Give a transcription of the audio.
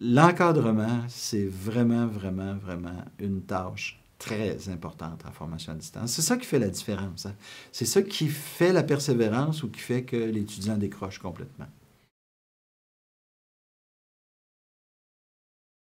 L'encadrement, c'est vraiment, vraiment, vraiment une tâche très importante en formation à distance. C'est ça qui fait la différence. Hein. C'est ça qui fait la persévérance ou qui fait que l'étudiant décroche complètement.